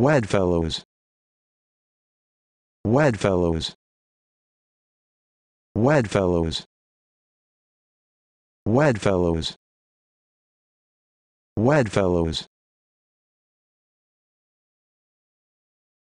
Wedfellows. Wedfellows. Wedfellows. Wedfellows. Wedfellows.